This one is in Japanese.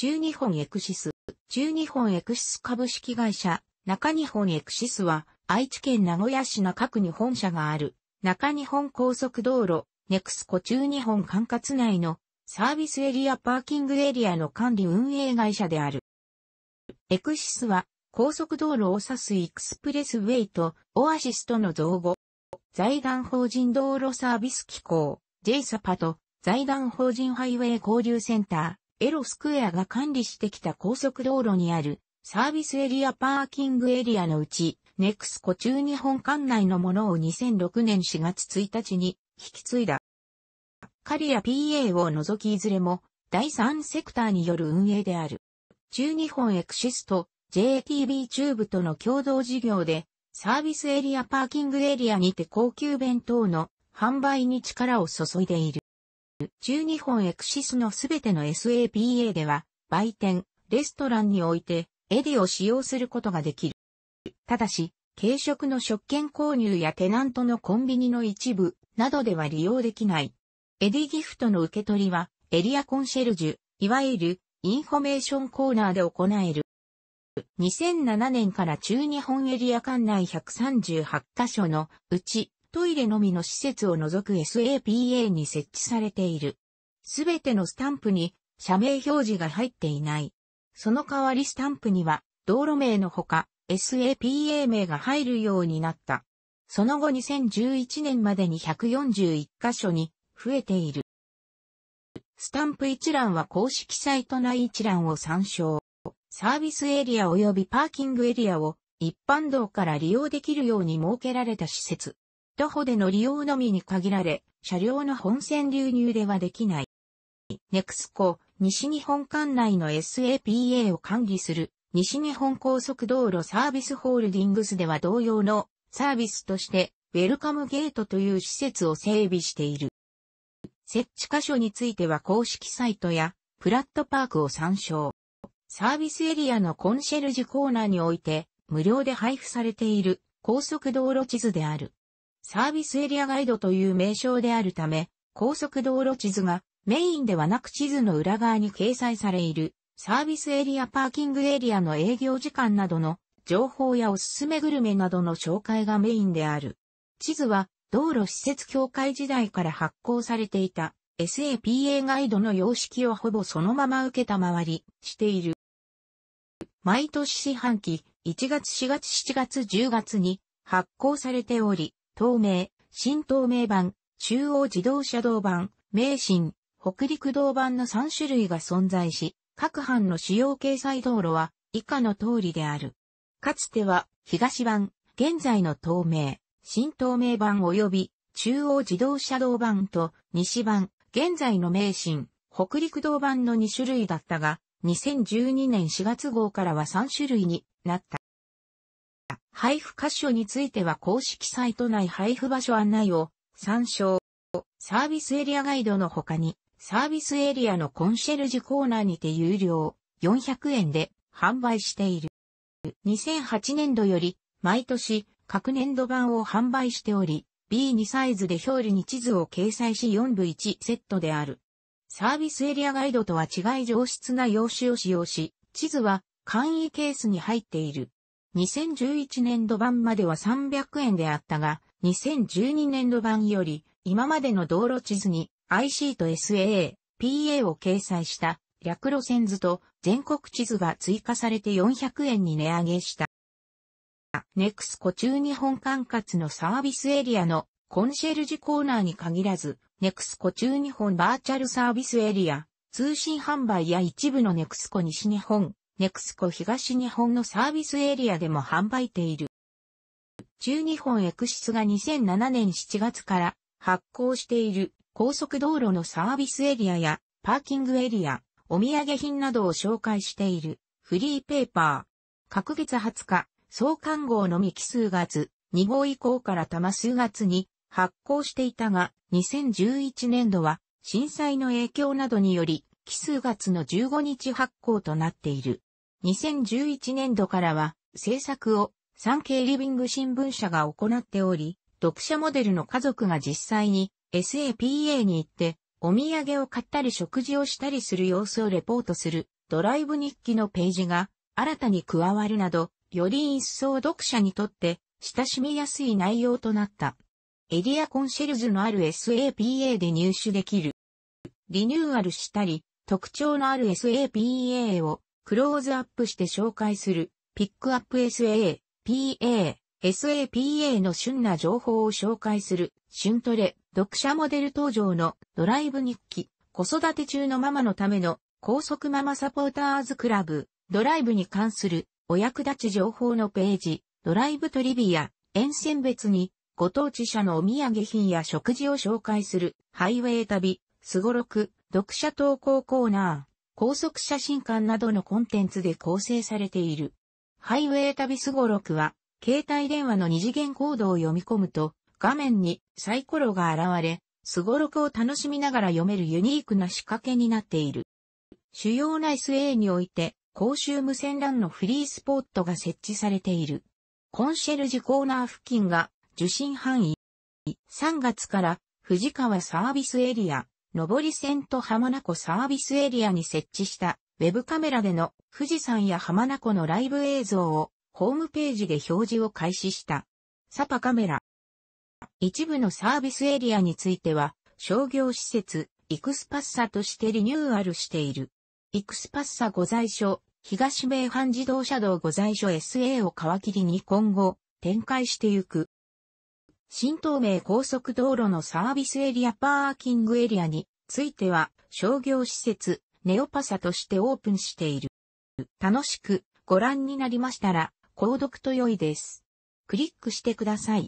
中日本エクシス、中日本エクシス株式会社、中日本エクシスは、愛知県名古屋市中区に本社がある、中日本高速道路、ネクスコ中日本管轄内のサービスエリアパーキングエリアの管理運営会社である。エクシスは、高速道路を指すエクスプレスウェイとオアシスとの造語、財団法人道路サービス機構、J サパと財団法人ハイウェイ交流センター、エロスクエアが管理してきた高速道路にあるサービスエリアパーキングエリアのうち、ネクスコ中日本管内のものを2006年4月1日に引き継いだ。カリア PA を除きいずれも第三セクターによる運営である。中日本エクシスト JTB チューブとの共同事業でサービスエリアパーキングエリアにて高級弁当の販売に力を注いでいる。中日本エクシスのすべての SAPA では、売店、レストランにおいて、エディを使用することができる。ただし、軽食の食券購入やテナントのコンビニの一部などでは利用できない。エディギフトの受け取りは、エリアコンシェルジュ、いわゆる、インフォメーションコーナーで行える。2007年から中日本エリア管内138カ所のうちトイレのみの施設を除く SAPA に設置されている。すべてのスタンプに社名表示が入っていない。その代わりスタンプには道路名のほか SAPA 名が入るようになった。その後2011年までに141箇所に増えている。スタンプ一覧は公式サイト内一覧を参照。サービスエリア及びパーキングエリアを一般道から利用できるように設けられた施設。徒歩での利用のみに限られ、車両の本線流入ではできない。ネクスコ、西日本管内の SAPA を管理する、西日本高速道路サービスホールディングスでは同様のサービスとして、ウェルカムゲートという施設を整備している。設置箇所については公式サイトや、プラットパークを参照。サービスエリアのコンシェルジュコーナーにおいて、無料で配布されている高速道路地図である。サービスエリアガイドという名称であるため、高速道路地図がメインではなく地図の裏側に掲載されいるサービスエリアパーキングエリアの営業時間などの情報やおすすめグルメなどの紹介がメインである。地図は道路施設協会時代から発行されていた SAPA ガイドの様式をほぼそのまま受けたまわりしている。毎年四半期1月4月7月10月に発行されており、東名、新東名版、中央自動車道版、名神、北陸道版の3種類が存在し、各班の主要掲載道路は以下の通りである。かつては、東版、現在の東名、新東名版及び中央自動車道版と西版、現在の名神、北陸道版の2種類だったが、2012年4月号からは3種類になった。配布箇所については公式サイト内配布場所案内を参照。サービスエリアガイドの他に、サービスエリアのコンシェルジュコーナーにて有料400円で販売している。2008年度より毎年各年度版を販売しており、B2 サイズで表裏に地図を掲載し4部1セットである。サービスエリアガイドとは違い上質な用紙を使用し、地図は簡易ケースに入っている。2011年度版までは300円であったが、2012年度版より、今までの道路地図に IC と SAA、PA を掲載した略路線図と全国地図が追加されて400円に値上げした。ネクスコ中日本管轄のサービスエリアのコンシェルジュコーナーに限らず、ネクスコ中日本バーチャルサービスエリア、通信販売や一部のネクスコ西日本、ネクスコ東日本のサービスエリアでも販売ている。中日本エクシスが2007年7月から発行している高速道路のサービスエリアやパーキングエリア、お土産品などを紹介しているフリーペーパー。各月20日、総刊号のみ奇数月、2号以降から多摩数月に発行していたが、2011年度は震災の影響などにより、奇数月の15日発行となっている。2011年度からは制作を産経リビング新聞社が行っており、読者モデルの家族が実際に SAPA に行ってお土産を買ったり食事をしたりする様子をレポートするドライブ日記のページが新たに加わるなど、より一層読者にとって親しみやすい内容となった。エリアコンシェルズのある SAPA で入手できる。リニューアルしたり、特徴のある SAPA をクローズアップして紹介する、ピックアップ SA、PA、SAPA の旬な情報を紹介する、旬トレ、読者モデル登場のドライブ日記、子育て中のママのための高速ママサポーターズクラブ、ドライブに関するお役立ち情報のページ、ドライブトリビア、沿線別に、ご当地者のお土産品や食事を紹介する、ハイウェイ旅、すごろく、読者投稿コーナー。高速写真館などのコンテンツで構成されている。ハイウェイ旅すごろくは、携帯電話の二次元コードを読み込むと、画面にサイコロが現れ、すごろくを楽しみながら読めるユニークな仕掛けになっている。主要な SA において、公衆無線 LAN のフリースポットが設置されている。コンシェルジュコーナー付近が受信範囲。3月から藤川サービスエリア、上り線と浜名湖サービスエリアに設置したウェブカメラでの富士山や浜名湖のライブ映像をホームページで表示を開始した。サパカメラ。一部のサービスエリアについては商業施設、イクスパッサとしてリニューアルしている。イクスパッサ御在所、東名阪自動車道御在所 SA を皮切りに今後展開してゆく。新東名高速道路のサービスエリアパーキングエリアについては商業施設ネオパサとしてオープンしている。楽しくご覧になりましたら購読と良いです。クリックしてください。